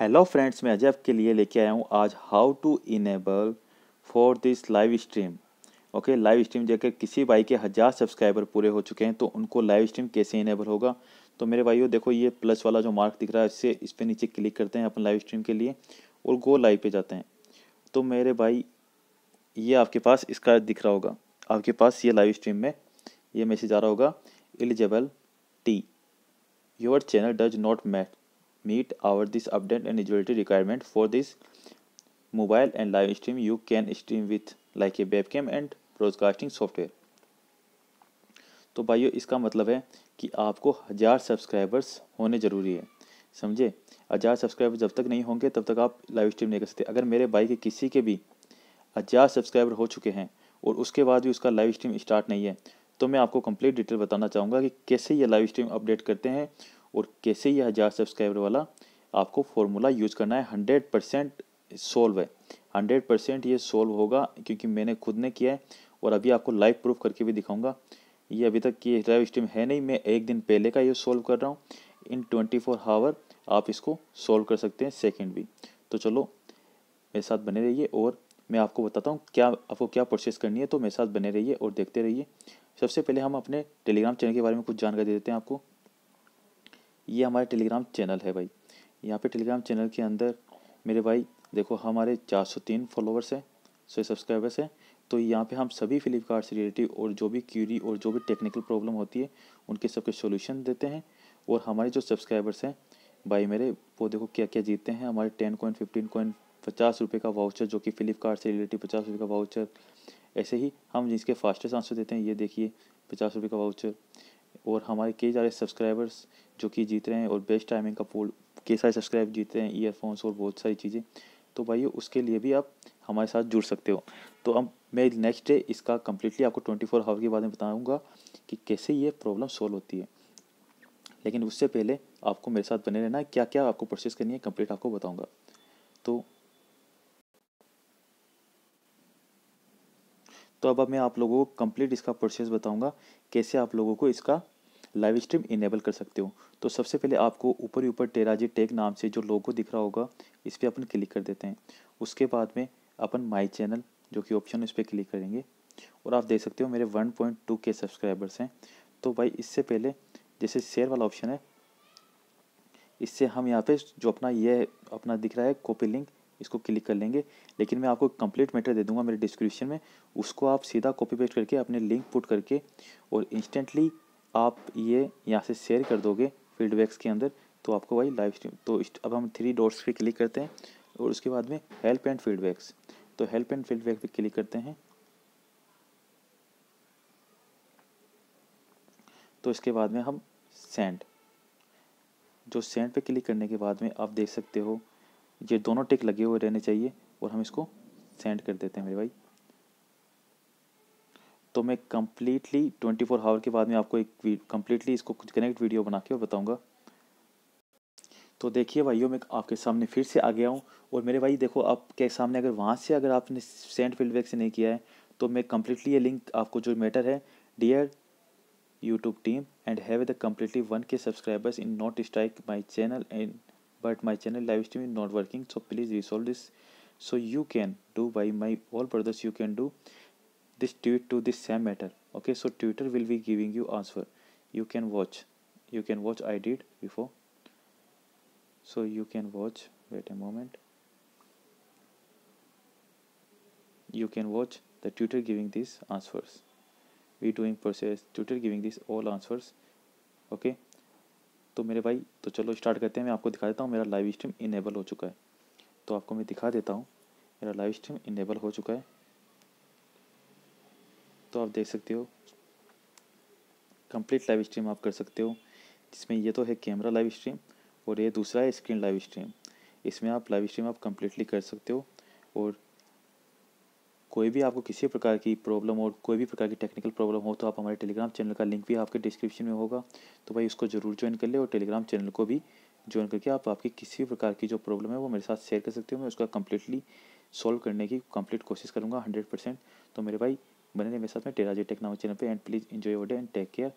hello friends मैं अजय आपके लिए लेके आया हूँ आज how to enable for this live stream okay live stream जैसे किसी भाई के हज़ार सब्सक्राइबर पूरे हो चुके हैं तो उनको लाइव स्ट्रीम कैसे इनेबल होगा तो मेरे भाइयों देखो ये प्लस वाला जो मार्क दिख रहा है इससे इस पर नीचे क्लिक करते हैं अपन लाइव स्ट्रीम के लिए और गो लाइव पर जाते हैं तो मेरे भाई ये आपके पास इसका दिख रहा होगा आपके पास ये लाइव स्ट्रीम में ये मैसेज आ रहा होगा eligible T your channel does not match meet our this update and agility requirement for this mobile and live stream you can stream with like a webcam and broadcasting software तो भाइयों इसका मतलब है कि आपको हज़ार सब्सक्राइबर्स होने ज़रूरी है समझे हज़ार सब्सक्राइबर जब तक नहीं होंगे तब तक आप लाइव स्ट्रीम नहीं कर सकते अगर मेरे भाई के किसी के भी हज़ार सब्सक्राइबर हो चुके हैं और उसके बाद भी उसका लाइव स्ट्रीम स्टार्ट नहीं है तो मैं आपको कंप्लीट डिटेल बताना चाहूँगा कि कैसे ये लाइव स्ट्रीम अपडेट करते हैं और कैसे यह हज़ार सब्सक्राइबर वाला आपको फॉर्मूला यूज़ करना है हंड्रेड परसेंट सोल्व है हंड्रेड परसेंट ये सोल्व होगा क्योंकि मैंने खुद ने किया है और अभी आपको लाइव प्रूफ करके भी दिखाऊंगा ये अभी तक की लाइव स्ट्रीम है नहीं मैं एक दिन पहले का ये सोल्व कर रहा हूँ इन ट्वेंटी फोर आवर आप इसको सोल्व कर सकते हैं सेकेंड भी तो चलो मेरे साथ बने रहिए और मैं आपको बताता हूँ क्या आपको क्या प्रोसेस करनी है तो मेरे साथ बने रहिए और देखते रहिए सबसे पहले हम अपने टेलीग्राम चैनल के बारे में कुछ जानकारी देते हैं आपको ये हमारा टेलीग्राम चैनल है भाई यहाँ पे टेलीग्राम चैनल के अंदर मेरे भाई देखो हमारे 403 फॉलोअर्स हैं सो सब्सक्राइबर्स हैं तो यहाँ पे हम सभी फ्लिपकार्ट से रिलेटिव और जो भी क्यूरी और जो भी टेक्निकल प्रॉब्लम होती है उनके सबके सोल्यूशन देते हैं और हमारे जो सब्सक्राइबर्स हैं भाई मेरे वो देखो क्या क्या जीते हैं हमारे टेन कोइन फिफ्टीन कोइन पचास रुपये का वाउचर जो कि फ्लिपकार्ट से रिलेटिव पचास रुपये का वाउचर ऐसे ही हम जिसके फास्टेस्ट आंसर देते हैं ये देखिए पचास रुपये का वाउचर और हमारे कई सारे सब्सक्राइबर्स जो कि जीत रहे हैं और बेस्ट टाइमिंग का पोल कई सारे सब्सक्राइब जीत रहे हैं ईयरफोन्स और बहुत सारी चीज़ें तो भाई उसके लिए भी आप हमारे साथ जुड़ सकते हो तो अब मैं नेक्स्ट डे इसका कम्प्लीटली आपको ट्वेंटी फोर आवर के बाद में बताऊँगा कि कैसे ये प्रॉब्लम सॉल्व होती है लेकिन उससे पहले आपको मेरे साथ बने रहना है क्या क्या आपको प्रोसेस करनी है कम्प्लीट आपको बताऊँगा तो तो अब मैं आप लोगों को कंप्लीट इसका प्रोसेस बताऊंगा कैसे आप लोगों को इसका लाइव स्ट्रीम इनेबल कर सकते हो तो सबसे पहले आपको ऊपर ही ऊपर टेराजी टेक नाम से जो लोगो दिख रहा होगा इस पर अपन क्लिक कर देते हैं उसके बाद में अपन माई चैनल जो कि ऑप्शन उस पर क्लिक करेंगे और आप देख सकते हो मेरे one point two K subscribers हैं तो भाई इससे पहले जैसे शेयर वाला ऑप्शन है इससे हम यहाँ पे जो अपना ये अपना दिख रहा है कॉपी लिंक इसको क्लिक कर लेंगे लेकिन मैं आपको कंप्लीट मैटर दे दूंगा मेरे डिस्क्रिप्शन में उसको आप सीधा कॉपी पेस्ट करके अपने लिंक पुट करके और इंस्टेंटली आप ये यहाँ से शेयर कर दोगे फीडबैक्स के अंदर तो आपको भाई लाइव स्ट्रीम तो अब हम थ्री डॉट्स पे क्लिक करते हैं और उसके बाद में हेल्प एंड फीडबैक्स तो हेल्प एंड फीडबैक पे क्लिक करते हैं तो इसके बाद में हम सेंड जो सेंड पे क्लिक करने के बाद में आप देख सकते हो ये दोनों टिक लगे हुए रहने चाहिए और हम इसको सेंड कर देते हैं मेरे भाई तो मैं कम्प्लीटली ट्वेंटी फोर आवर के बाद में आपको एक कम्प्लीटली इसको कुछ कनेक्ट वीडियो बना के और बताऊँगा तो देखिए भाइयों मैं आपके सामने फिर से आ गया हूँ और मेरे भाई देखो आपके सामने अगर वहाँ से अगर आपने सेंड फीडबैक से नहीं किया है तो मैं कम्प्लीटली ये लिंक आपको जो मैटर है dear YouTube team and have the completely one K subscribers in not strike my channel and but my channel live stream is not working so please resolve this so you can do by my all brothers you can do this tweet to this same matter okay so twitter will be giving you answer you can watch you can watch i did before so you can watch wait a moment you can watch the tutor giving these answers we doing process tutor giving these all answers okay तो मेरे भाई तो चलो start करते हैं मैं आपको दिखा देता हूँ मेरा लाइव स्ट्रीम इनेबल हो चुका है तो आपको मैं दिखा देता हूँ मेरा लाइव स्ट्रीम इनेबल हो चुका है दोस्तों आप देख सकते हो कंप्लीट लाइव स्ट्रीम आप कर सकते हो जिसमें ये तो है कैमरा लाइव स्ट्रीम और ये दूसरा है स्क्रीन लाइव स्ट्रीम इसमें आप लाइव स्ट्रीम आप कम्प्लीटली कर सकते हो और कोई भी आपको किसी प्रकार की प्रॉब्लम और कोई भी प्रकार की टेक्निकल प्रॉब्लम हो तो आप हमारे टेलीग्राम चैनल का लिंक भी आपके डिस्क्रिप्शन में होगा तो भाई उसको ज़रूर ज्वाइन कर ले और टेलीग्राम चैनल को भी ज्वाइन करके आप आपकी किसी भी प्रकार की जो प्रॉब्लम है वो मेरे साथ शेयर कर सकते हो मैं उसका कम्प्लीटली सॉल्व करने की कम्प्लीट कोशिश करूँगा हंड्रेड परसेंट तो मेरे भाई बने रहे मेरे साथ में टेराजी टेक्नोलॉजी चैनल पे and please enjoy your day and take care